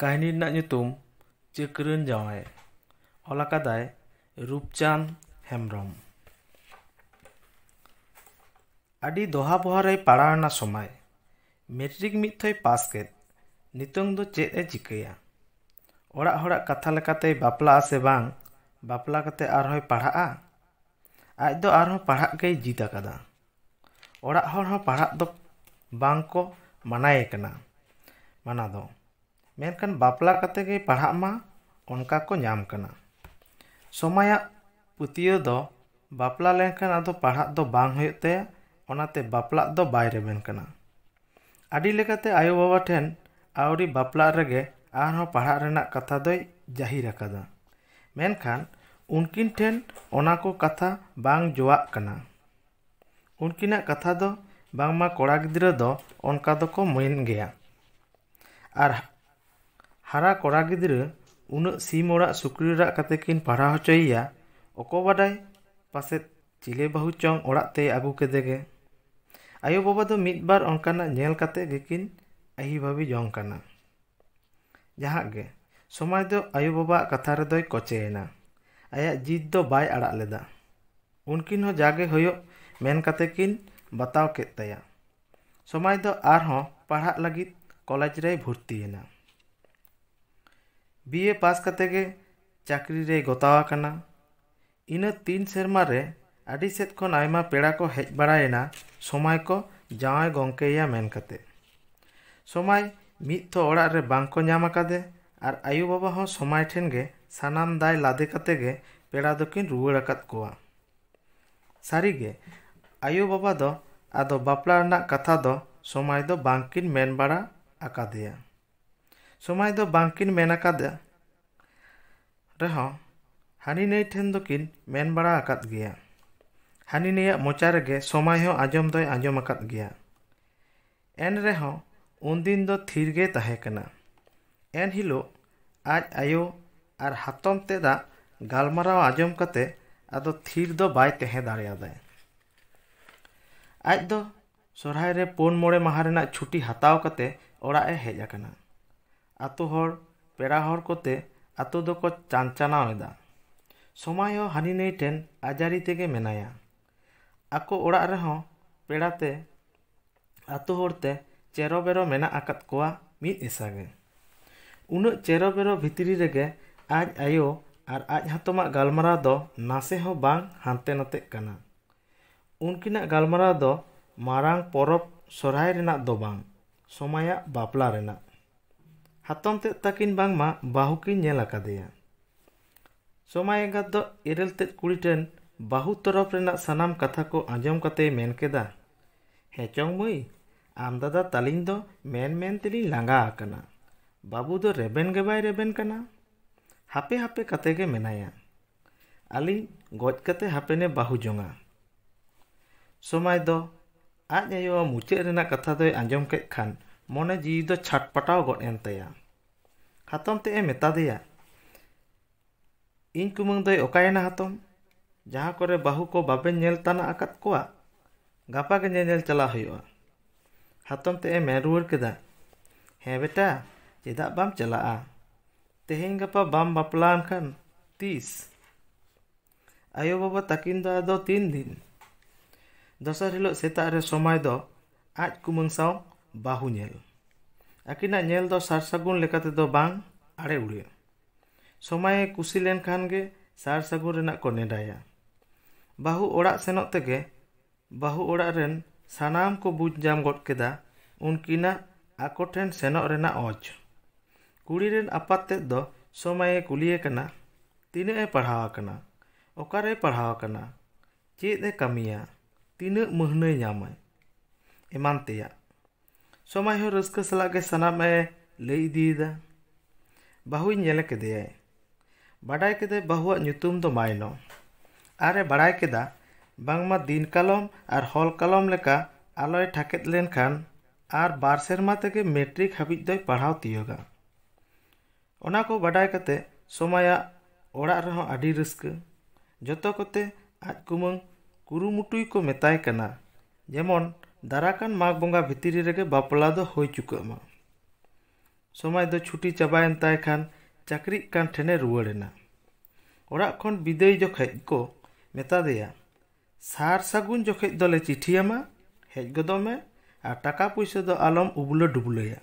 ᱠᱟᱹᱦᱱᱤ ᱨᱮᱱᱟᱜ ᱧᱩᱛᱩᱢ ᱪᱟᱹᱠᱨᱟᱹᱱ ᱡᱟᱶᱟᱭ ᱚᱞ ᱟᱠᱟᱫᱟᱭ ᱨᱩᱯᱪᱟᱸᱫᱽ ᱦᱮᱢᱵᱨᱚᱢ ᱟᱹᱰᱤ ᱫᱚᱦᱟ ᱵᱚᱦᱟᱨᱮᱭ ᱯᱟᱲᱟᱣᱮᱱᱟ ᱥᱚᱢᱟᱭ ᱢᱮᱴᱨᱤᱠ ᱢᱤᱫ ᱛᱷᱚᱭ ᱯᱟᱥ ᱠᱮᱫ ᱱᱤᱛᱚᱝ ᱫᱚ ᱪᱮᱫ ᱮ ᱪᱤᱠᱟᱹᱭᱟ ᱚᱲᱟᱜ ᱦᱚᱲᱟᱜ ᱠᱟᱛᱷᱟ ᱞᱮᱠᱟᱛᱮᱭ ᱵᱟᱯᱞᱟᱜᱼᱟ ᱥᱮ ᱵᱟᱝ ᱵᱟᱯᱞᱟ ᱠᱟᱛᱮ ᱟᱨᱦᱚᱸᱭ ᱯᱟᱲᱦᱟᱜᱼᱟ ᱟᱡ ᱫᱚ ᱟᱨᱦᱚᱸ ᱯᱟᱲᱦᱟᱜ ᱜᱮᱭ ᱡᱤᱫ ᱟᱠᱟᱫᱟ ᱚᱲᱟᱜ ᱦᱚᱲ ᱦᱚᱸ ᱯᱟᱲᱦᱟᱜ ᱫᱚ ᱵᱟᱝ ᱠᱚ ᱢᱟᱱᱟᱭᱮ ᱠᱟᱱᱟ ᱢᱟᱱᱟ ᱫᱚ मेखान बापला पढ़ा उनका को नाम समय पतियो बापला अब पढ़ा होते बापला दो बाय रेबन आयो बाबा ठेन आउरी बापला रेगे आर पढ़ा कथा दो जाहिर मेखान उनकिन ठेन ओना को कथा बांग जो उनकिन कथा दो बांग मा कोड़ा गिद्रा दो उनका दो को मुइन गया आर ᱦᱟᱨᱟ ᱠᱚᱲᱟ ᱜᱤᱫᱽᱨᱟᱹ ᱩᱱᱟᱹᱜ ᱥᱤᱢ ᱚᱲᱟᱜ ᱥᱩᱠᱨᱤ ᱨᱟᱜ ᱠᱟᱛᱮ ᱠᱤᱱ ᱯᱟᱲᱦᱟᱣ ᱦᱚᱪᱚᱭᱮᱭᱟ ᱚᱠᱚ ᱵᱟᱰᱟᱭ ᱯᱟᱥᱮᱫ ᱪᱤᱞᱮ ᱵᱟᱹᱦᱩ ᱪᱚᱝ ᱚᱲᱟᱜ ᱛᱮᱭ ᱟᱹᱜᱩ ᱠᱮᱫᱮᱜᱮ ᱟᱭᱳᱼᱵᱟᱵᱟ ᱫᱚ ᱢᱤᱫ ᱵᱟᱨ ᱚᱱᱠᱟᱱᱟᱜ ᱧᱮᱞ ᱠᱟᱛᱮ ᱜᱮᱠᱤᱱ ᱟᱹᱦᱤᱵᱷᱟᱹᱵᱤ ᱡᱚᱝ ᱠᱟᱱᱟ ᱡᱟᱦᱟᱸ ᱜᱮ ᱥᱚᱢᱟᱡᱽ ᱫᱚ ᱟᱭᱳᱼᱵᱟᱵᱟᱣᱟᱜ ᱠᱟᱛᱷᱟ ᱨᱮᱫᱚᱭ ᱠᱚᱪᱮᱭᱮᱱᱟ ᱟᱭᱟᱜ ᱡᱤᱫ ᱫᱚ ᱵᱟᱭ ᱟᱲᱟᱜ ᱞᱮᱫᱟ ᱩᱱᱠᱤᱱ ᱦᱚᱸ ᱡᱟᱜᱮ ᱦᱩᱭᱩᱜ ᱢᱮᱱ ᱠᱟᱛᱮ ᱠᱤᱱ ᱵᱟᱛᱟᱣ ᱠᱮᱫ ᱛᱟᱭᱟ ᱥᱚᱢᱟᱡᱽ ᱫᱚ ᱟᱨᱦᱚᱸ ᱯᱟᱲᱦᱟᱜ ᱞᱟᱹᱜᱤᱫ ᱠᱚᱞᱮᱡᱽ ᱨᱮᱭ ᱵᱷᱩᱨᱛᱤᱭᱮᱱᱟ ᱵᱤᱮ ᱯᱟᱥ ᱠᱟᱛᱮ ᱜᱮ ᱪᱟᱹᱠᱨᱤ ᱨᱮᱭ ᱜᱚᱛᱟᱣ ᱟᱠᱟᱱᱟ ᱤᱱᱟᱹ ᱛᱤᱱ ᱥᱮᱨᱢᱟ ᱨᱮ ᱟᱹᱰᱤ ᱥᱮᱫ ᱠᱷᱚᱱ ᱟᱭᱢᱟ ᱯᱮᱲᱟ ᱠᱚ ᱦᱮᱡ ᱵᱟᱲᱟᱭᱮᱱᱟ ᱥᱚᱢᱟᱭ ᱠᱚ ᱡᱟᱶᱟᱭ ᱜᱚᱝᱠᱮᱭᱟ ᱢᱮᱱ ᱠᱟᱛᱮ ᱥᱚᱢᱟᱭ ᱢᱤᱫ ᱛᱚ ᱚᱲᱟᱜ ᱨᱮ ᱵᱟᱝ ᱠᱚ ᱧᱟᱢ ᱟᱠᱟᱫᱮ ᱟᱨ ᱟᱭᱳᱼᱵᱟᱵᱟ ᱦᱚᱸ ᱥᱚᱢᱟᱭ ᱴᱷᱮᱱ ᱜᱮ ᱥᱟᱱᱟᱢ ᱫᱟᱭ ᱞᱟᱫᱮ ᱠᱟᱛᱮ ᱜᱮ ᱯᱮᱲᱟ ᱫᱚᱠᱤᱱ ᱨᱩᱣᱟᱹᱲ ᱟᱠᱟᱫ ᱠᱚᱣᱟ ᱥᱟᱹᱨᱤᱜᱮ ᱟᱭᱳᱼᱵᱟᱵᱟ ᱫᱚ ᱟᱫᱚ ᱵᱟᱯᱞᱟ ᱨᱮᱱᱟᱜ ᱠᱟᱛᱷᱟ ᱫᱚ ᱥᱚᱢᱟᱭ ᱫᱚ ᱵᱟᱝᱠᱤᱱ ᱢᱮᱱ ᱵᱟᱲᱟ ᱟᱠᱟᱫᱮᱭᱟ ᱥᱚᱢᱟᱭ ᱫᱚ ᱵᱟᱝᱠᱤᱱ ᱢᱮᱱ ᱟᱠᱟᱫᱟ ᱨᱮᱦᱚᱸ ᱦᱟᱹᱱᱤ ᱱᱟᱹᱭ ᱴᱷᱮᱱ ᱫᱚᱠᱤᱱ ᱢᱮᱱ ᱵᱟᱲᱟ ᱟᱠᱟᱫ ᱜᱮᱭᱟ ᱦᱟᱹᱱᱤ ᱱᱟᱹᱭᱟᱜ ᱢᱚᱪᱟ ᱨᱮᱜᱮ ᱥᱚᱢᱟᱭ ᱦᱚᱸ ᱟᱸᱡᱚᱢ ᱫᱚᱭ ᱟᱸᱡᱚᱢ ᱟᱠᱟᱫ ᱜᱮᱭᱟ ᱮᱱ ᱨᱮᱦᱚᱸ ᱩᱱᱫᱤᱱ ᱫᱚ ᱛᱷᱤᱨ ᱜᱮ ᱛᱟᱦᱮᱸ ᱠᱟᱱᱟ ᱮᱱ ᱦᱤᱞᱳᱜ ᱟᱡ ᱟᱭᱳ ᱟᱨ ᱦᱟᱛᱚᱢ ᱛᱮᱫᱟᱜ ᱜᱟᱞᱢᱟᱨᱟᱣ ᱟᱸᱡᱚᱢ ᱠᱟᱛᱮ ᱟᱫᱚ ᱛᱷᱤᱨ ᱫᱚ ᱵᱟᱭ ᱛᱟᱦᱮᱸ ᱫᱟᱲᱮᱭᱟᱫᱟᱭ ᱟᱡ ᱫᱚ ᱥᱚᱨᱦᱟᱭ ᱨᱮ ᱯᱩᱱ ᱢᱚᱬᱮ ᱢᱟᱦᱟ ᱨᱮᱱᱟᱜ ᱪᱷᱩᱴᱤ ᱦᱟᱛᱟᱣ ᱠᱟᱛᱮ ᱚᱲᱟᱜ ᱮ ᱦᱮᱡ ᱟᱠᱟᱱᱟ ᱟᱛᱳ ᱦᱚᱲ ᱯᱮᱲᱟ ᱦᱚᱲ ᱠᱚᱛᱮ ᱟᱛᱳ ᱫᱚᱠᱚ ᱪᱟᱱᱪᱟᱱᱟᱣ ᱮᱫᱟ ᱥᱚᱢᱟᱭ ᱦᱚᱸ ᱦᱟᱹᱱᱤ ᱱᱟᱹᱭ ᱴᱷᱮᱱ ᱟᱡᱟᱨᱤ ᱛᱮᱜᱮ ᱢᱮᱱᱟᱭᱟ ᱟᱠᱚ ᱚᱲᱟᱜ ᱨᱮᱦᱚᱸ ᱯᱮᱲᱟᱛᱮ ᱟᱛᱳ ᱦᱚᱲᱛᱮ ᱪᱮᱨᱚ ᱵᱮᱨᱚ ᱢᱮᱱᱟᱜ ᱟᱠᱟᱫ ᱠᱚᱣᱟ ᱢᱤᱫ ᱮᱥᱟᱜᱮ ᱩᱱᱟᱹᱜ ᱪᱮᱨᱚ ᱵᱮᱨᱚ ᱵᱷᱤᱛᱨᱤ ᱨᱮᱜᱮ ᱟᱡ ᱟᱭᱳ ᱟᱨ ᱟᱡ ᱦᱟᱛᱚᱢᱟᱜ ᱜᱟᱞᱢᱟᱨᱟᱣ ᱫᱚ ᱱᱟᱥᱮ ᱦᱚᱸ ᱵᱟᱝ ᱦᱟᱱᱛᱮ ᱱᱟᱛᱮᱜ ᱠᱟᱱᱟ ᱩᱱᱠᱤᱱᱟᱜ ᱜᱟᱞᱢᱟᱨᱟᱣ ᱫᱚ ᱢᱟᱨᱟᱝ ᱯᱚᱨᱚᱵᱽ ᱥᱚᱨᱦᱟᱭ ᱨᱮᱱᱟᱜ ᱫᱚ ᱵᱟᱝ ᱥᱚᱢᱟᱭᱟᱜ ᱵᱟᱯᱞᱟ ᱨᱮᱱᱟᱜ हतम तेज तक बाहुकिन समय एगार दो इरल तेज कुड़ीटन बाहू तरफ सनाम कथा को आजम कतेदा हे मई आम दादा तालीन दो मेन मेन तेली लांगा बाबू दो रेबेन के बै रेबेन कना हापे हापे कते के मेनाया आली गज कते हापेने बाहू जंगा समय दो आज आयो मुचाद कथा दो आज कज खान ᱢᱚᱱᱮ ᱡᱤᱣᱤ ᱫᱚ ᱪᱷᱟᱴᱯᱟᱴᱟᱣ ᱜᱚᱫ ᱮᱱ ᱛᱟᱭᱟ ᱦᱟᱛᱚᱢ ᱛᱮᱫ ᱮ ᱢᱮᱛᱟ ᱫᱮᱭᱟ ᱤᱧ ᱠᱩᱢᱟᱹᱝ ᱫᱚᱭ ᱚᱠᱟᱭᱮᱱᱟ ᱦᱟᱛᱚᱢ ᱡᱟᱦᱟᱸ ᱠᱚᱨᱮ ᱵᱟᱹᱦᱩ ᱠᱚ ᱵᱟᱵᱮᱱ ᱧᱮᱞ ᱛᱟᱱᱟᱜ ᱟᱠᱟᱫ ᱠᱚᱣᱟ ᱜᱟᱯᱟ ᱜᱮ ᱧᱮᱧᱮᱞ ᱪᱟᱞᱟᱜ ᱦᱩᱭᱩᱜᱼᱟ ᱦᱟᱛᱚᱢ ᱛᱮᱫ ᱮ ᱢᱮᱱ ᱨᱩᱣᱟᱹᱲ ᱠᱮᱫᱟ ᱦᱮᱸ ᱵᱮᱴᱟ ᱪᱮᱫᱟᱜ ᱵᱟᱢ ᱪᱟᱞᱟᱜᱼᱟ ᱛᱮᱦᱮᱧ ᱜᱟᱯᱟ ᱵᱟᱢ ᱵᱟᱯᱞᱟᱣᱟᱱ ᱠᱷᱟᱱ ᱛᱤᱥ ᱟᱭᱳᱼᱵᱟᱵᱟ ᱛᱟᱹᱠᱤᱱ ᱫᱚ ᱟᱫᱚ ᱛᱤᱱ ᱫᱤᱱ ᱫᱚᱥᱟᱨ ᱦᱤᱞᱳᱜ ᱥᱮᱛᱟᱜ ᱨᱮ ᱥᱚᱢᱟᱭ ᱫᱚ ᱟᱡ ᱠᱩᱢᱟᱹᱝ ᱥᱟᱶ ᱵᱟᱹᱦᱩ ᱧᱮᱞ ᱟᱹᱠᱤᱱᱟᱜ ᱧᱮᱞ ᱫᱚ ᱥᱟᱨ ᱥᱟᱹᱜᱩᱱ ᱞᱮᱠᱟᱛᱮᱫᱚ ᱵᱟᱝ ᱟᱲᱮ ᱩᱲᱤᱭᱟᱹ ᱥᱚᱢᱟᱭᱮ ᱠᱩᱥᱤ ᱞᱮᱱᱠᱷᱟᱱ ᱜᱮ ᱥᱟᱨ ᱥᱟᱹᱜᱩᱱ ᱨᱮᱱᱟᱜ ᱠᱚ ᱱᱮᱰᱟᱭᱟ ᱵᱟᱹᱦᱩ ᱚᱲᱟᱜ ᱥᱮᱱᱚᱜ ᱛᱮᱜᱮ ᱵᱟᱹᱦᱩ ᱚᱲᱟᱜ ᱨᱮᱱ ᱥᱟᱱᱟᱢ ᱠᱚ ᱵᱩᱡᱽ ᱧᱟᱢ ᱜᱚᱫ ᱠᱮᱫᱟ ᱩᱱᱠᱤᱱᱟᱜ ᱟᱠᱚ ᱴᱷᱮᱱ ᱥᱮᱱᱚᱜ ᱨᱮᱱᱟᱜ ᱚᱡᱽ ᱠᱩᱲᱤ ᱨᱮᱱ ᱟᱯᱟᱛ ᱛᱮᱫ ᱫᱚ ᱥᱚᱢᱟᱭᱮ ᱠᱩᱞᱤᱭᱮ ᱠᱟᱱᱟ ᱛᱤᱱᱟᱹᱜ ᱮ ᱯᱟᱲᱦᱟᱣ ᱟᱠᱟᱱᱟ ᱚᱠᱟᱨᱮᱭ ᱯᱟᱲᱦᱟᱣ ᱟᱠᱟᱱᱟ ᱪᱮᱫ ᱮ ᱠᱟᱹᱢᱤᱭᱟ ᱛᱤᱱᱟᱹᱜ ᱢᱟᱹᱦᱱᱟᱹᱭ ᱧᱟᱢᱟᱭ ᱮᱢᱟᱱ ᱛᱮᱭᱟᱜ ᱥᱚᱢᱟᱡᱽ ᱦᱚᱸ ᱨᱟᱹᱥᱠᱟᱹ ᱥᱟᱞᱟᱜ ᱜᱮ ᱥᱟᱱᱟᱢᱮ ᱞᱟᱹᱭ ᱤᱫᱤᱭᱮᱫᱟ ᱵᱟᱹᱦᱩᱧ ᱧᱮᱞ ᱠᱮᱫᱮᱭᱟᱭ ᱵᱟᱰᱟᱭ ᱠᱮᱫᱟᱭ ᱵᱟᱹᱦᱩᱣᱟᱜ ᱧᱩᱛᱩᱢ ᱫᱚ ᱢᱟᱭᱱᱚ ᱟᱨᱮ ᱵᱟᱲᱟᱭ ᱠᱮᱫᱟ ᱵᱟᱝᱢᱟ ᱫᱤᱱ ᱠᱟᱞᱚᱢ ᱟᱨ ᱦᱚᱞ ᱠᱟᱞᱚᱢ ᱞᱮᱠᱟ ᱟᱞᱚᱭ ᱴᱷᱟᱠᱮᱫ ᱞᱮᱱᱠᱷᱟᱱ ᱟᱨ ᱵᱟᱨ ᱥᱮᱨᱢᱟ ᱛᱮᱜᱮ ᱢᱮᱴᱨᱤᱠ ᱦᱟᱹᱵᱤᱡ ᱫᱚᱭ ᱯᱟᱲᱦᱟᱣ ᱛᱤᱭᱳᱜᱟ ᱚᱱᱟ ᱠᱚ ᱵᱟᱰᱟᱭ ᱠᱟᱛᱮ ᱥᱚᱢᱟᱭᱟᱜ ᱚᱲᱟᱜ ᱨᱮᱦᱚᱸ ᱟᱹᱰᱤ ᱨᱟᱹᱥᱠᱟᱹ ᱡᱚᱛᱚ ᱠᱚᱛᱮ ᱟᱡ ᱠᱩᱢᱟᱹᱝ ᱠᱩᱨᱩᱢᱩᱴᱩᱭ ᱠᱚ ᱢᱮᱛᱟᱭ ᱠᱟᱱᱟ ᱡᱮᱢᱚᱱ ᱫᱟᱨᱟᱠᱟᱱ ᱢᱟᱜᱽ ᱵᱚᱸᱜᱟ ᱵᱷᱤᱛᱨᱤ ᱨᱮᱜᱮ ᱵᱟᱯᱞᱟ ᱫᱚ ᱦᱩᱭ ᱪᱩᱠᱟᱹᱜ ᱢᱟ ᱥᱚᱢᱟᱡᱽ ᱫᱚ ᱪᱷᱩᱴᱤ ᱪᱟᱵᱟᱭᱮᱱ ᱛᱟᱭ ᱠᱷᱟᱱ ᱪᱟᱹᱠᱨᱤᱜ ᱠᱟᱱ ᱴᱷᱮᱱᱮ ᱨᱩᱣᱟᱹᱲᱮᱱᱟ ᱚᱲᱟᱜ ᱠᱷᱚᱱ ᱵᱤᱫᱟᱹᱭ ᱡᱚᱠᱷᱮᱡ ᱠᱚ ᱢᱮᱛᱟ ᱫᱮᱭᱟ ᱥᱟᱨ ᱥᱟᱹᱜᱩᱱ ᱡᱚᱠᱷᱮᱡ ᱫᱚᱞᱮ ᱪᱤᱴᱷᱤᱭᱟᱢᱟ ᱦᱮᱡ ᱜᱚᱫᱚᱜ ᱢᱮ ᱟᱨ ᱴᱟᱠᱟ ᱯᱩᱭᱥᱟᱹ ᱫᱚ ᱟᱞᱚᱢ ᱩᱵᱞᱟᱹ ᱰᱩᱵᱞᱟᱹᱭᱟ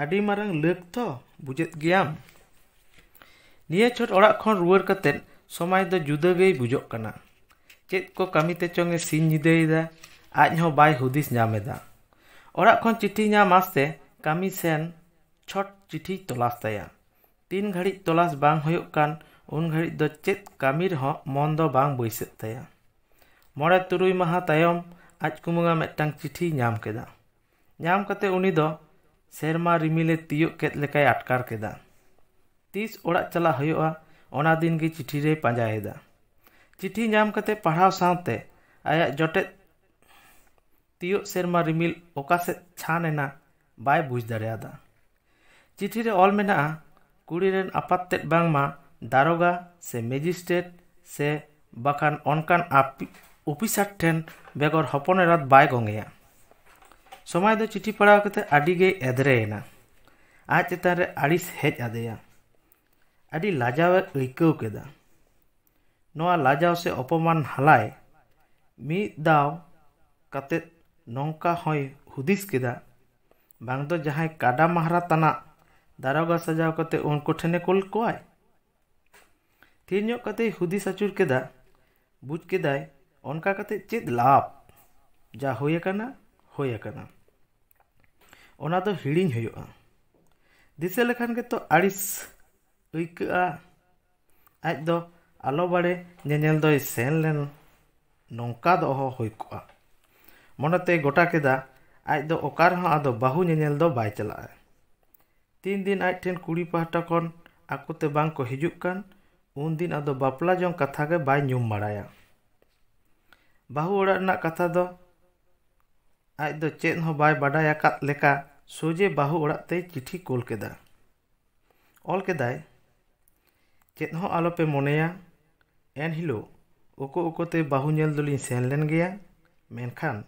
ᱟᱹᱰᱤ ᱢᱟᱨᱟᱝ ᱞᱟᱹᱠ ᱛᱚ ᱵᱩᱡᱮᱫ ᱜᱮᱭᱟᱢ ᱱᱤᱭᱟᱹ ᱪᱷᱚᱴ ᱚᱲᱟᱜ ᱠᱷᱚᱱ ᱨᱩᱣᱟᱹᱲ ᱠᱟᱛᱮᱫ ᱥᱚᱢᱟᱡᱽ ᱫᱚ ᱡᱩᱫᱟᱹ ᱜᱮᱭ ᱵᱩᱡᱚᱜ ᱠᱟᱱᱟ ᱪᱮᱫ ᱠᱚ ᱠᱟᱹᱢᱤ ᱛᱮᱪᱚᱝ ᱮ ᱥᱤᱧ ᱧᱤᱫᱟᱹᱭᱮᱫᱟ ᱟᱡᱦᱚᱸ ᱵᱟᱭ ᱦᱩᱫᱤᱥ ᱧᱟᱢ ᱮᱫᱟ ᱚᱲᱟᱜ ᱠᱷᱚᱱ ᱪᱤᱴᱷᱤ ᱧᱟᱢᱟ ᱥᱮ ᱠᱟᱹᱢᱤ ᱥᱮᱱ ᱪᱷᱚᱴ ᱪᱤᱴᱷᱤᱭ ᱛᱚᱞᱟᱥ ᱛᱟᱭᱟ ᱛᱤᱱ ᱜᱷᱟᱹᱲᱤᱡ ᱛᱚᱞᱟᱥ ᱵᱟᱝ ᱦᱩᱭᱩᱜ ᱠᱟᱱ ᱩᱱ ᱜᱷᱟᱹᱲᱤᱡ ᱫᱚ ᱪᱮᱫ ᱠᱟᱹᱢᱤ ᱨᱮᱦᱚᱸ ᱢᱚᱱ ᱫᱚ ᱵᱟᱝ ᱵᱟᱹᱭᱥᱟᱹᱜ ᱛᱟᱭᱟ ᱢᱚᱬᱮ ᱛᱩᱨᱩᱭ ᱢᱟᱦᱟ ᱛᱟᱭᱚᱢ ᱟᱡ ᱠᱩᱢᱟᱹᱝᱟ ᱢᱤᱫᱴᱟᱝ ᱪᱤᱴᱷᱤᱭ ᱧᱟᱢ ᱠᱮᱫᱟ ᱧᱟᱢ ᱠᱟᱛᱮ ᱩᱱᱤ ᱫᱚ ᱥᱮᱨᱢᱟ ᱨᱤᱢᱤᱞᱮ ᱛᱤᱭᱳᱜ ᱠᱮᱫ ᱞᱮᱠᱟᱭ ᱟᱴᱠᱟᱨ ᱠᱮᱫᱟ ᱛᱤᱥ ᱚᱲᱟᱜ ᱪᱟᱞᱟᱜ ᱦᱩᱭᱩᱜᱼᱟ ᱚᱱᱟ ᱫᱤᱱ ᱜᱮ ᱪᱤᱴᱷᱤ ᱨᱮᱭ ᱯᱟᱸᱡᱟᱭᱮᱫᱟ ᱪᱤᱴᱷᱤ ᱧᱟᱢ ᱠᱟᱛᱮ ᱯᱟᱲᱦᱟᱣ ᱥᱟᱶᱛᱮ ᱟᱭᱟᱜ ᱡᱚᱴᱮᱫ ᱛᱤᱭᱳᱜ ᱥᱮᱨᱢᱟ ᱨᱤᱢᱤᱞ ᱚᱠᱟ ᱥᱮᱫ ᱪᱷᱟᱱ ᱮᱱᱟ ᱵᱟᱭ ᱵᱩᱡᱽ ᱫᱟᱲᱮᱭᱟᱫᱟ ᱪᱤᱴᱷᱤ ᱨᱮ ᱚᱞ ᱢᱮᱱᱟᱜᱼᱟ ᱠᱩᱲᱤ ᱨᱮᱱ ᱟᱯᱟᱛ ᱛᱮᱫ ᱵᱟᱝᱢᱟ ᱫᱟᱨᱚᱜᱟ ᱥᱮ ᱢᱮᱡᱤᱥᱴᱨᱮᱴ ᱥᱮ ᱵᱟᱠᱷᱟᱱ ᱚᱱᱠᱟᱱ ᱚᱯᱤᱥᱟᱨ ᱴᱷᱮᱱ ᱵᱮᱜᱚᱨ ᱦᱚᱯᱚᱱ ᱮᱨᱟᱛ ᱵᱟᱭ ᱜᱚᱝᱜᱮᱭᱟ ᱥᱚᱢᱟᱭ ᱫᱚ ᱪᱤᱴᱷᱤ ᱯᱟᱲᱟᱣ ᱠᱟᱛᱮᱫ ᱟᱹᱰᱤᱜᱮᱭ ᱮᱫᱽᱨᱮᱭᱮᱱᱟ ᱟᱡ ᱪᱮᱛᱟᱱ ᱨᱮ ᱟᱹᱲᱤᱥ ᱦᱮᱡ ᱟᱫᱮᱭᱟ ᱟᱹᱰᱤ ᱞᱟᱡᱟᱣᱮ ᱟᱹᱭᱠᱟᱹᱣ ᱠᱮᱫᱟ ᱱᱚᱣᱟ ᱞᱟᱡᱟᱣ ᱥᱮ ᱚᱯᱚᱢᱟᱱ ᱦᱟᱞᱟᱭ ᱢᱤᱫ ᱫᱟᱣ ᱠᱟᱛᱮᱫ ᱱᱚᱝᱠᱟ ᱦᱚᱸᱭ ᱦᱩᱫᱤᱥ ᱠᱮᱫᱟ ᱵᱟᱝ ᱫᱚ ᱡᱟᱦᱟᱸᱭ ᱠᱟᱰᱟ ᱢᱟᱦᱨᱟ ᱛᱟᱱᱟᱜ ᱫᱟᱨᱚᱜᱟ ᱥᱟᱡᱟᱣ ᱠᱟᱛᱮ ᱩᱱᱠᱩ ᱴᱷᱮᱱᱮ ᱠᱳᱞ ᱠᱚᱣᱟᱭ ᱛᱷᱤᱨ ᱧᱚᱜ ᱠᱟᱛᱮᱭ ᱦᱩᱫᱤᱥ ᱟᱹᱪᱩᱨ ᱠᱮᱫᱟ ᱵᱩᱡᱽ ᱠᱮᱫᱟᱭ ᱚᱱᱠᱟ ᱠᱟᱛᱮ ᱪᱮᱫ ᱞᱟᱵᱷ ᱡᱟ ᱦᱩᱭ ᱟᱠᱟᱱᱟ ᱦᱩᱭ ᱟᱠᱟᱱᱟ ᱚᱱᱟ ᱫᱚ ᱦᱤᱲᱤᱧ ᱦᱩᱭᱩᱜᱼᱟ ᱫᱤᱥᱟᱹ ᱞᱮᱠᱷᱟᱱ ᱜᱮᱛᱚ ᱟᱹᱲᱤᱥ ᱟᱹᱭᱠᱟᱹᱜᱼᱟ ᱟᱡ ᱫᱚ ᱟᱞᱚ ᱵᱟᱲᱮ ᱧᱮᱧᱮᱞ ᱫᱚᱭ ᱥᱮᱱ ᱞᱮᱱ ᱱᱚᱝᱠᱟ ᱫᱚᱦᱚ ᱦᱩᱭ ᱠᱚᱜᱼᱟ ᱢᱚᱱᱮᱛᱮᱭ ᱜᱚᱴᱟ ᱠᱮᱫᱟ ᱟᱡ ᱫᱚ ᱚᱠᱟ ᱨᱮᱦᱚᱸ ᱟᱫᱚ ᱵᱟᱹᱦᱩ ᱧᱮᱧᱮᱞ ᱫᱚ ᱵᱟᱭ ᱪᱟᱞᱟᱜᱼᱟ ᱛᱤᱱ ᱫᱤᱱ ᱟᱡ ᱴᱷᱮᱱ ᱠᱩᱲᱤ ᱯᱟᱦᱴᱟ ᱠᱷᱚᱱ ᱟᱠᱚᱛᱮ ᱵᱟᱝ ᱠᱚ ᱦᱤᱡᱩᱜ ᱠᱟᱱ ᱩᱱᱫᱤᱱ ᱟᱫᱚ ᱵᱟᱯᱞᱟ ᱡᱚᱝ ᱠᱟᱛᱷᱟ ᱜᱮ ᱵᱟᱭ ᱧᱩᱢ ᱵᱟᱲᱟᱭᱟ ᱵᱟᱹᱦᱩ ᱚᱲᱟᱜ ᱨᱮᱱᱟᱜ ᱠᱟᱛᱷᱟ ᱫᱚ ᱟᱡ ᱫᱚ ᱪᱮᱫ ᱦᱚᱸ ᱵᱟᱭ ᱵᱟᱰᱟᱭ ᱟᱠᱟᱫ ᱞᱮᱠᱟ ᱥᱚᱡᱮ ᱵᱟᱹᱦᱩ ᱚᱲᱟᱜ ᱛᱮᱭ ᱪᱤᱴᱷᱤ ᱠᱳᱞ ᱠᱮᱫᱟ ᱚᱞ ᱠᱮᱫᱟᱭ ᱪᱮᱫ ᱦᱚᱸ ᱟᱞᱚᱯᱮ ᱢᱚᱱᱮᱭᱟ ᱮᱱᱦᱤᱞᱳᱜ ᱩᱠᱩ ᱩᱠᱩᱛᱮ ᱵᱟᱹᱦᱩ ᱧᱮᱞ ᱫᱚᱞᱤᱧ ᱥᱮᱱ ᱞᱮᱱ ᱜᱮᱭᱟ ᱢᱮᱱᱠᱷᱟᱱ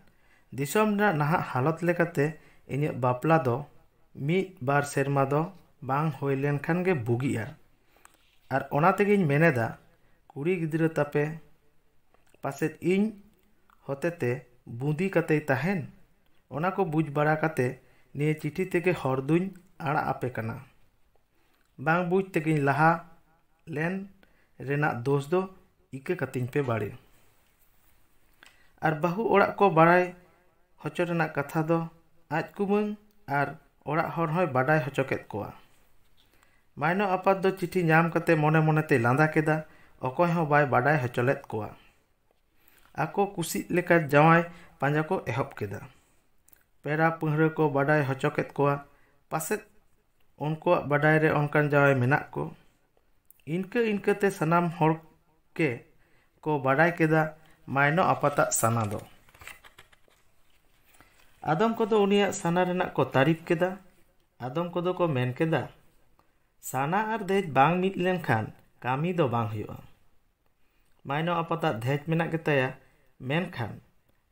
ᱫᱤᱥᱚᱢ ᱨᱮᱱᱟᱜ ᱱᱟᱦᱟᱜ ᱦᱟᱞᱚᱛ ᱞᱮᱠᱟᱛᱮ ᱤᱧᱟᱹᱜ ᱵᱟᱯᱞᱟ ᱫᱚ ᱢᱤᱫ ᱵᱟᱨ ᱥᱮᱨᱢᱟ ᱫᱚ ᱵᱟᱝ ᱦᱩᱭ ᱞᱮᱱᱠᱷᱟᱱ ᱜᱮ ᱵᱩᱜᱤᱜᱼᱟ ᱟᱨ ᱚᱱᱟ ᱛᱮᱜᱮᱧ ᱢᱮᱱᱮᱫᱟ ᱠᱩᱲᱤ ᱜᱤᱫᱽᱨᱟᱹ ᱛᱟᱯᱮ ᱯᱟᱥᱮᱡ ᱤᱧ ᱦᱚᱛᱮᱛᱮ ᱵᱩᱸᱫᱤ ᱠᱟᱛᱮᱭ ᱛᱟᱦᱮᱱ ᱚᱱᱟ ᱠᱚ ᱵᱩᱡᱽ ᱵᱟᱲᱟ ᱠᱟᱛᱮ ᱱᱤᱭᱟᱹ ᱪᱤᱴᱷᱤ ᱛᱮᱜᱮ ᱦᱚᱲ ᱫᱩᱧ ᱟᱲᱟᱜ ᱟᱯᱮ ᱠᱟᱱᱟ ᱵᱟᱝ ᱵᱩᱡᱽ ᱛᱮᱜᱮᱧ ᱞᱟᱦᱟ ᱞᱮᱱ ᱨᱮᱱᱟᱜ ᱫᱳᱥ ᱫᱚ ᱤᱠᱟᱹ ᱠᱟᱹᱛᱤᱧ ᱯᱮ ᱵᱟᱲᱮ ᱟᱨ ᱵᱟᱹᱦᱩ ᱚᱲᱟᱜ ᱠᱚ ᱵᱟᱲᱟᱭ ᱦᱚᱪᱚ ᱨᱮᱱᱟᱜ ᱠᱟᱛᱷᱟ ᱫᱚ ᱟᱡ ᱠᱩᱢᱟᱹᱝ ᱟᱨ ᱚᱲᱟᱜ ᱦᱚᱲ ᱦᱚᱸᱭ ᱵᱟᱰᱟᱭ ᱦᱚᱪᱚ ᱠᱮᱫ ᱠᱚᱣᱟ ᱢᱟᱭᱱᱚ ᱟᱯᱟᱛ ᱫᱚ ᱪᱤᱴᱷᱤ ᱧᱟᱢ ᱠᱟᱛᱮ ᱢᱚᱱᱮ ᱢᱚᱱᱮᱛᱮᱭ ᱞᱟᱸᱫᱟ ᱠᱮᱫᱟ ᱚᱠᱚᱭ ᱦᱚᱸ ᱵᱟᱭ ᱵᱟᱰᱟᱭ ᱦᱚᱪᱚ ᱞᱮᱫ ᱠᱚᱣᱟ ᱟᱠᱚ ᱠᱩᱥᱤᱜ ᱞᱮᱠᱟ ᱡᱟᱶᱟᱭ ᱯᱟᱸᱡᱟ ᱠᱚ ᱮᱦᱚᱵ ᱠᱮᱫᱟ ᱯᱮᱲᱟ ᱯᱟᱹᱦᱲᱟᱹ ᱠᱚ ᱵᱟᱰᱟᱭ ᱦᱚᱪᱚ ᱠᱮᱫ ᱠᱚᱣᱟ ᱯᱟᱥᱮᱫ ᱩᱱᱠᱩᱣᱟᱜ ᱵᱟᱰᱟᱭ ᱨᱮ ᱚᱱᱠᱟᱱ ᱡᱟᱶᱟᱭ ᱢᱮᱱᱟᱜ ᱠᱚ ᱤᱱᱠᱟᱹ ᱤᱱᱠᱟᱹᱛᱮ ᱥᱟᱱᱟᱢ ᱦᱚᱲ ᱜᱮ ᱠᱚ ᱵᱟᱰᱟᱭ ᱠᱮᱫᱟ ᱢᱟᱭᱱᱚ ᱟᱯᱟᱛᱟᱜ ᱥᱟᱱᱟ ᱫᱚ आदम को सना को तारीफ के आदम को सना और दहेज बांग खान कमी तो मायनो हुआ माइनो अपता दहेज मेना के तया खान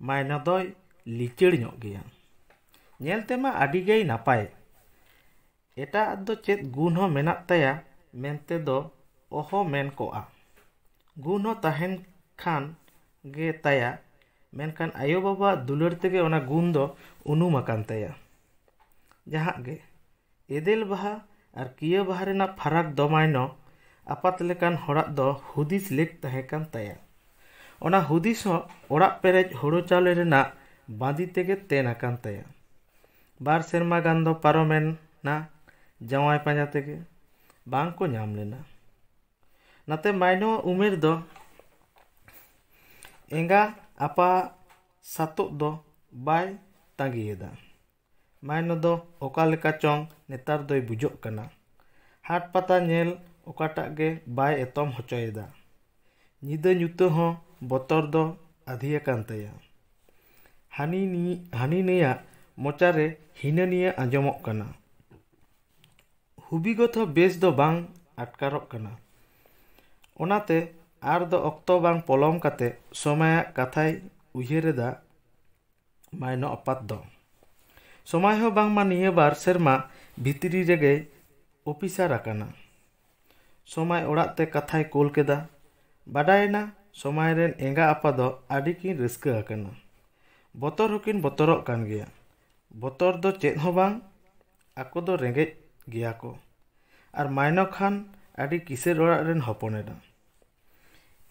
माइनो दोय लिचड़ नो एटा अद्दो चेत गुण हो मेना मेनते दो मेन को गुण हो खान गे तया ᱢᱮᱱᱠᱷᱟᱱ ᱟᱭᱳᱼᱵᱟᱵᱟᱣᱟᱜ ᱫᱩᱞᱟᱹᱲ ᱛᱮᱜᱮ ᱚᱱᱟ ᱜᱩᱱ ᱫᱚ ᱩᱱᱩᱢ ᱟᱠᱟᱱ ᱛᱟᱭᱟ ᱡᱟᱦᱟᱸ ᱜᱮ ᱮᱫᱮᱞ ᱵᱟᱦᱟ ᱟᱨ ᱠᱤᱭᱟᱹ ᱵᱟᱦᱟ ᱨᱮᱱᱟᱜ ᱯᱷᱟᱨᱟᱠ ᱫᱚᱢᱟᱭᱱᱚ ᱟᱯᱟᱛ ᱞᱮᱠᱟᱱ ᱦᱚᱲᱟᱜ ᱫᱚ ᱦᱩᱫᱤᱥ ᱞᱮᱠ ᱛᱟᱦᱮᱸ ᱠᱟᱱ ᱛᱟᱭᱟ ᱚᱱᱟ ᱦᱩᱫᱤᱥ ᱦᱚᱸ ᱚᱲᱟᱜ ᱯᱮᱨᱮᱡ ᱦᱳᱲᱳ ᱪᱟᱣᱞᱮ ᱨᱮᱱᱟᱜ ᱵᱟᱸᱫᱤ ᱛᱮᱜᱮ ᱛᱮᱱ ᱟᱠᱟᱱ ᱛᱟᱭᱟ ᱵᱟᱨ ᱥᱮᱨᱢᱟ ᱜᱟᱱ ᱫᱚ ᱯᱟᱨᱚᱢᱮᱱᱟ ᱡᱟᱶᱟᱭ ᱯᱟᱸᱡᱟ ᱛᱮᱜᱮ ᱵᱟᱝ ᱠᱚ ᱧᱟᱢ ᱞᱮᱱᱟ ᱱᱟᱛᱮ ᱢᱟᱭᱱᱚ ᱩᱢᱮᱨ ᱫᱚ ᱮᱸᱜᱟ ᱟᱯᱟ ᱥᱟᱛᱚᱜ ᱫᱚ ᱵᱟᱭ ᱛᱟᱺᱜᱤᱭᱮᱫᱟ ᱢᱟᱭᱱᱚ ᱫᱚ ᱚᱠᱟ ᱞᱮᱠᱟ ᱪᱚᱝ ᱱᱮᱛᱟᱨ ᱫᱚᱭ ᱵᱩᱡᱷᱟᱹᱜ ᱠᱟᱱᱟ ᱦᱟᱴ ᱯᱟᱛᱟ ᱧᱮᱞ ᱚᱠᱟᱴᱟᱜ ᱜᱮ ᱵᱟᱭ ᱮᱛᱚᱢ ᱦᱚᱪᱚᱭᱮᱫᱟ ᱧᱤᱫᱟᱹ ᱧᱩᱛᱟᱹ ᱦᱚᱸ ᱵᱚᱛᱚᱨ ᱫᱚ ᱟᱫᱷᱤᱭᱟᱠᱟᱱ ᱛᱟᱭᱟ ᱦᱟᱹᱱᱤ ᱦᱟᱹᱱᱤ ᱱᱤᱭᱟᱜ ᱢᱚᱪᱟᱨᱮ ᱦᱤᱱᱟᱹ ᱱᱤᱭᱟᱹ ᱟᱸᱡᱚᱢᱚᱜ ᱠᱟᱱᱟ ᱦᱩᱵᱤᱜᱚᱛ ᱦᱚᱸ ᱵᱮᱥ ᱫᱚ ᱵᱟᱝ ᱟᱴᱠᱟᱨᱚᱜ ᱠᱟᱱᱟ ᱚᱱᱟᱛᱮ ᱟᱨ ᱫᱚ ᱚᱠᱛᱚ ᱵᱟᱝ ᱯᱚᱞᱚᱢ ᱠᱟᱛᱮ ᱥᱚᱢᱟᱭᱟᱜ ᱠᱟᱛᱷᱟᱭ ᱩᱭᱦᱟᱹᱨᱮᱫᱟ ᱢᱟᱭᱱᱚ ᱟᱯᱟᱛ ᱫᱚ ᱥᱚᱢᱟᱭ ᱦᱚᱸ ᱵᱟᱝᱢᱟ ᱱᱤᱭᱟᱹ ᱵᱟᱨ ᱥᱮᱨᱢᱟ ᱵᱷᱤᱛᱨᱤ ᱨᱮᱜᱮᱭ ᱚᱯᱤᱥᱟᱨ ᱟᱠᱟᱱᱟ ᱥᱚᱢᱟᱭ ᱚᱲᱟᱜ ᱛᱮ ᱠᱟᱛᱷᱟᱭ ᱠᱳᱞ ᱠᱮᱫᱟ ᱵᱟᱰᱟᱭᱮᱱᱟ ᱥᱚᱢᱟᱭ ᱨᱮᱱ ᱮᱸᱜᱟ ᱟᱯᱟ ᱫᱚ ᱟᱹᱰᱤᱠᱤᱱ ᱨᱟᱹᱥᱠᱟᱹ ᱟᱠᱟᱱᱟ ᱵᱚᱛᱚᱨ ᱦᱚᱸᱠᱤᱱ ᱵᱚᱛᱚᱨᱚᱜ ᱠᱟᱱ ᱜᱮᱭᱟ ᱵᱚᱛᱚᱨ ᱫᱚ ᱪᱮᱫ ᱦᱚᱸ ᱵᱟᱝ ᱟᱠᱚ ᱫᱚ ᱨᱮᱸᱜᱮᱡ ᱜᱮᱭᱟ ᱠᱚ ᱟᱨ ᱢᱟᱭᱱᱚ ᱠᱷᱟᱱ ᱟᱹᱰᱤ ᱠᱤᱥᱟᱹᱬ ᱚᱲᱟᱜ ᱨᱮᱱ ᱦᱚᱯᱚᱱ ᱮᱨᱟ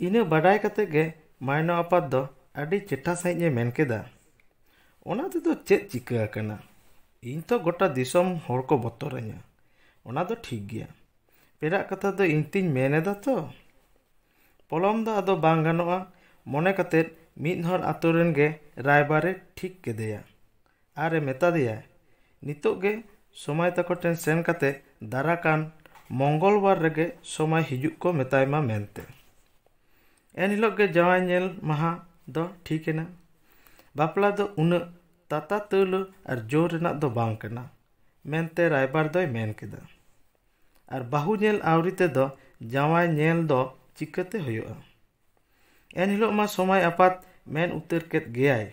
ᱤᱱᱟᱹ ᱵᱟᱰᱟᱭ ᱠᱟᱛᱮᱫ ᱜᱮ ᱢᱟᱭᱱᱚ ᱟᱯᱟᱛ ᱫᱚ ᱟᱹᱰᱤ ᱪᱮᱴᱷᱟ ᱥᱟᱺᱦᱤᱡ ᱮ ᱢᱮᱱ ᱠᱮᱫᱟ ᱚᱱᱟ ᱛᱮᱫᱚ ᱪᱮᱫ ᱪᱤᱠᱟᱹ ᱟᱠᱟᱱᱟ ᱤᱧ ᱛᱚ ᱜᱚᱴᱟ ᱫᱤᱥᱚᱢ ᱦᱚᱲ ᱠᱚ ᱵᱚᱛᱚᱨᱟᱹᱧᱟ ᱚᱱᱟ ᱫᱚ ᱴᱷᱤᱠ ᱜᱮᱭᱟ ᱯᱮᱨᱟᱜ ᱠᱟᱛᱷᱟ ᱫᱚ ᱤᱧ ᱛᱤᱧ ᱢᱮᱱ ᱮᱫᱟ ᱛᱚ ᱯᱚᱞᱚᱢ ᱫᱚ ᱟᱫᱚ ᱵᱟᱝ ᱜᱟᱱᱚᱜᱼᱟ ᱢᱚᱱᱮ ᱠᱟᱛᱮᱫ ᱢᱤᱫ ᱦᱚᱲ ᱟᱛᱳ ᱨᱮᱱ ᱜᱮ ᱨᱟᱭᱵᱟᱨᱮ ᱴᱷᱤᱠ ᱠᱮᱫᱮᱭᱟ ᱟᱨᱮ ᱢᱮᱛᱟ ᱫᱮᱭᱟ ᱱᱤᱛᱚᱜ ᱜᱮ ᱥᱚᱢᱟᱭ ᱛᱟᱠᱚ ᱴᱷᱮᱱ ᱥᱮᱱ ᱠᱟᱛᱮᱫ ᱫᱟᱨᱟᱠᱟᱱ ᱢᱚᱝᱜᱚᱞ ᱵᱟᱨ ᱨᱮᱜᱮ ᱥᱚᱢᱟᱭ ᱦᱤᱡᱩᱜ ᱠᱚ ᱢᱮᱛᱟᱭ ᱢᱟ ᱢᱮᱱᱛᱮ ᱮᱱᱦᱤᱞᱳᱜ ᱜᱮ ᱡᱟᱶᱟᱭ ᱧᱮᱞ ᱢᱟᱦᱟ ᱫᱚ ᱴᱷᱤᱠ ᱮᱱᱟ ᱵᱟᱯᱞᱟ ᱫᱚ ᱩᱱᱟᱹᱜ ᱛᱟᱛᱟ ᱛᱟᱹᱣᱞᱟᱹ ᱟᱨ ᱡᱳᱨ ᱨᱮᱱᱟᱜ ᱫᱚ ᱵᱟᱝ ᱠᱟᱱᱟ ᱢᱮᱱᱛᱮ ᱨᱟᱭᱵᱟᱨ ᱫᱚᱭ ᱢᱮᱱ ᱠᱮᱫᱟ ᱟᱨ ᱵᱟᱹᱦᱩ ᱧᱮᱞ ᱟᱹᱣᱨᱤ ᱛᱮᱫᱚ ᱡᱟᱶᱟᱭ ᱧᱮᱞ ᱫᱚ ᱪᱤᱠᱟᱹᱛᱮ ᱦᱩᱭᱩᱜᱼᱟ ᱮᱱᱦᱤᱞᱳᱜ ᱢᱟ ᱥᱚᱢᱟᱭ ᱟᱯᱟᱛ ᱢᱮᱱ ᱩᱛᱟᱹᱨ ᱠᱮᱫ ᱜᱮᱭᱟᱭ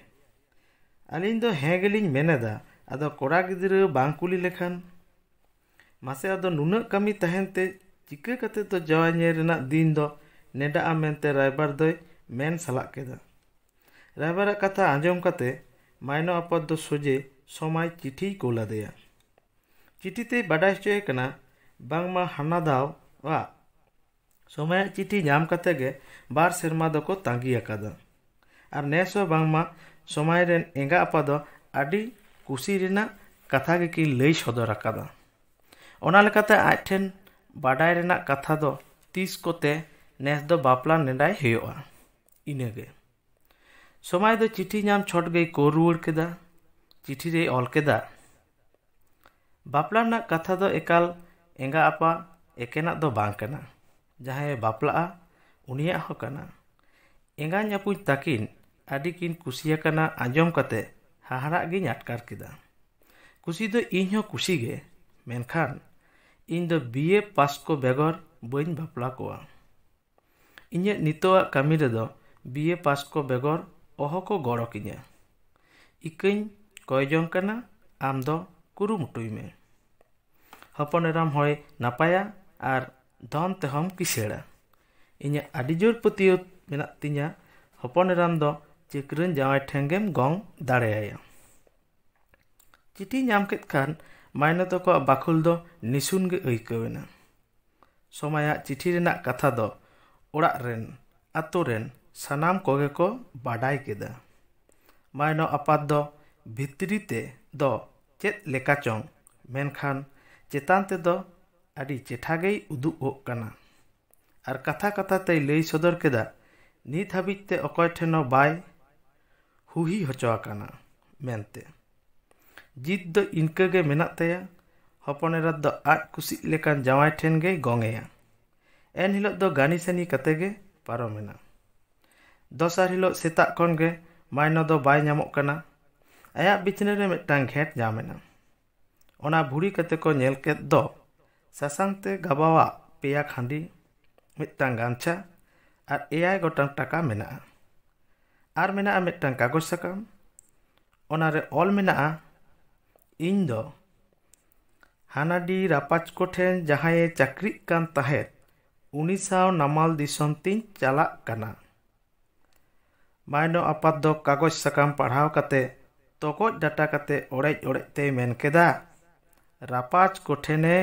ᱟᱹᱞᱤᱧ ᱫᱚ ᱦᱮᱸ ᱜᱮᱞᱤᱧ ᱢᱮᱱᱮᱫᱟ ᱟᱫᱚ ᱠᱚᱲᱟ ᱜᱤᱫᱽᱨᱟᱹ ᱵᱟᱝ ᱠᱩᱞᱤ ᱞᱮᱠᱷᱟᱱ ᱢᱟᱥᱮ ᱟᱫᱚ ᱱᱩᱱᱟᱹᱜ ᱠᱟᱹᱢᱤ ᱛᱟᱦᱮᱱ ᱛᱮ ᱪᱤᱠᱟᱹ ᱠᱟᱛᱮᱫ ᱫᱚ ᱡᱟᱶᱟᱭ ᱧᱮᱞ ᱨᱮᱱᱟᱜ ᱫᱤᱱ ᱫᱚ ᱱᱮᱰᱟᱜᱼᱟ ᱢᱮᱱᱛᱮ ᱨᱟᱭᱵᱟᱨ ᱫᱚᱭ ᱢᱮᱱ ᱥᱟᱞᱟᱜ ᱠᱮᱫᱟ ᱨᱟᱭᱵᱟᱨᱟᱜ ᱠᱟᱛᱷᱟ ᱟᱸᱡᱚᱢ ᱠᱟᱛᱮ ᱢᱟᱭᱱᱚ ᱟᱯᱟᱛ ᱫᱚ ᱥᱚᱡᱷᱮ ᱥᱚᱢᱟᱭ ᱪᱤᱴᱷᱤᱭ ᱠᱳᱞ ᱟᱫᱮᱭᱟ ᱪᱤᱴᱷᱤᱛᱮᱭ ᱵᱟᱰᱟᱭ ᱦᱚᱪᱚᱭᱮ ᱠᱟᱱᱟ ᱵᱟᱝᱢᱟ ᱦᱟᱱᱟ ᱫᱟᱣᱟᱜ ᱥᱚᱢᱟᱭᱟᱜ ᱪᱤᱴᱷᱤ ᱧᱟᱢ ᱠᱟᱛᱮ ᱜᱮ ᱵᱟᱨ ᱥᱮᱨᱢᱟ ᱫᱚᱠᱚ ᱛᱟᱸᱜᱤ ᱟᱠᱟᱫᱟ ᱟᱨ ᱱᱮᱥ ᱦᱚᱸ ᱵᱟᱝᱢᱟ ᱥᱚᱢᱟᱭ ᱨᱮᱱ ᱮᱸᱜᱟ ᱟᱯᱟ ᱫᱚ ᱟᱹᱰᱤ ᱠᱩᱥᱤ ᱨᱮᱱᱟᱜ ᱠᱟᱛᱷᱟ ᱜᱮᱠᱤᱱ ᱞᱟᱹᱭ ᱥᱚᱫᱚᱨ ᱟᱠᱟᱫᱟ ᱚᱱᱟ ᱞᱮᱠᱟᱛᱮ ᱟᱡ ᱴᱷᱮᱱ ᱵᱟᱰᱟᱭ ᱨᱮᱱᱟᱜ ᱠᱟᱛᱷᱟ ᱫᱚ ᱛᱤᱥ ᱠᱚᱛᱮ नेस दो बापला नेडाय हेवा इनेगे समय दो चिठी नाम छट गई को रुअर केदा चिठी रे ऑल केदा बापला ना कथा दो एकाल एंगा आपा एकेना दो बांग कना जहाँ बापला आ उनिया हो कना एंगा न्यापुं तकिन अधिकिन कुसिया कना आजम कते हाहरा गी नाटकार किदा कुसी दो इन्हो कुसी गे मेनखान इन दो बीए पास को बेगर बोइन बापला कोआ ᱤᱧᱟᱹᱜ ᱱᱤᱛᱚᱜᱟᱜ ᱠᱟᱹᱢᱤ ᱨᱮᱫᱚ ᱵᱤᱭᱮ ᱯᱟᱥ ᱠᱚ ᱵᱮᱜᱚᱨ ᱚᱦᱚ ᱠᱚ ᱜᱚᱲᱚ ᱠᱤᱧᱟᱹ ᱤᱠᱟᱹᱧ ᱠᱚᱭ ᱡᱚᱝ ᱠᱟᱱᱟ ᱟᱢ ᱫᱚ ᱠᱩᱨᱩᱢᱩᱴᱩᱭ ᱢᱮ ᱦᱚᱯᱚᱱ ᱮᱨᱟᱢ ᱦᱚᱭ ᱱᱟᱯᱟᱭᱟ ᱟᱨ ᱫᱷᱚᱱ ᱛᱮᱦᱚᱢ ᱠᱤᱥᱟᱹᱬᱟ ᱤᱧᱟᱹᱜ ᱟᱹᱰᱤ ᱡᱳᱨ ᱯᱟᱹᱛᱭᱟᱹᱣ ᱢᱮᱱᱟᱜ ᱛᱤᱧᱟᱹ ᱦᱚᱯᱚᱱ ᱮᱨᱟᱢ ᱫᱚ ᱪᱤᱠᱨᱟᱹᱧ ᱡᱟᱶᱟᱭ ᱴᱷᱮᱱ ᱜᱮᱢ ᱜᱚᱝ ᱫᱟᱲᱮᱭᱟᱭᱟ ᱪᱤᱴᱷᱤ ᱧᱟᱢ ᱠᱮᱫ ᱠᱷᱟᱱ ᱢᱟᱭᱱᱚ ᱛᱟᱠᱚᱣᱟᱜ ᱵᱟᱠᱷᱩᱞ ᱫᱚ ᱱᱤᱥᱩᱱ ᱜᱮ ᱟᱹᱭᱠᱟᱹᱣᱮᱱᱟ ᱥᱚᱢᱟᱭᱟᱜ ᱪᱤᱴᱷᱤ ᱨᱮᱱᱟᱜ ᱠᱟᱛᱷᱟ ᱫᱚ ᱚᱲᱟᱜ ᱨᱮᱱ ᱟᱛᱳ ᱨᱮᱱ ᱥᱟᱱᱟᱢ ᱠᱚᱜᱮ ᱠᱚ ᱵᱟᱰᱟᱭ ᱠᱮᱫᱟ ᱢᱟᱭᱱᱚ ᱟᱯᱟᱛ ᱫᱚ ᱵᱷᱤᱛᱨᱤ ᱛᱮ ᱫᱚ ᱪᱮᱫ ᱞᱮᱠᱟ ᱪᱚᱝ ᱢᱮᱱᱠᱷᱟᱱ ᱪᱮᱛᱟᱱ ᱛᱮᱫᱚ ᱟᱹᱰᱤ ᱪᱮᱴᱷᱟ ᱜᱮᱭ ᱩᱫᱩᱜᱚᱜ ᱠᱟᱱᱟ ᱟᱨ ᱠᱟᱛᱷᱟ ᱠᱟᱛᱷᱟ ᱛᱮᱭ ᱞᱟᱹᱭ ᱥᱚᱫᱚᱨ ᱠᱮᱫᱟ ᱱᱤᱛ ᱦᱟᱹᱵᱤᱡ ᱛᱮ ᱚᱠᱚᱭ ᱴᱷᱮᱱ ᱦᱚᱸ ᱵᱟᱭ ᱦᱩᱦᱤ ᱦᱚᱪᱚ ᱟᱠᱟᱱᱟ ᱢᱮᱱᱛᱮ ᱡᱤᱛ ᱫᱚ ᱤᱱᱠᱟᱹ ᱜᱮ ᱢᱮᱱᱟᱜ ᱛᱟᱭᱟ ᱦᱚᱯᱚᱱ ᱮᱨᱟ ᱫᱚ ᱟᱡ ᱠᱩᱥᱤᱜ ᱞᱮᱠᱟᱱ ᱡᱟᱶᱟᱭ ᱴᱷᱮᱱ ᱜᱮᱭ ᱜᱚᱝᱮᱭᱟ एन हिल गानी सानी कते पारम दसार हिल सेत माइनाम आया बिछने मिट्टन घेट जामेना भूड़ी कते को नेल के दो सासांगते गाबावा पेया खांडी मिट्टन गामछा और एय गटा टाका मेना और मेना मिट्टन कागज साकाम ऑल मेना हानाडी रापाच को ठेन जहाँ चाकरी कान ताहेत उनीसाव नामल दिसमती चलान माइनो आपात कागज साकाम पढ़ाते तगज डाटाते ओज ओजते रापाच रापाज कोठेने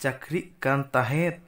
चाकरी कान तहत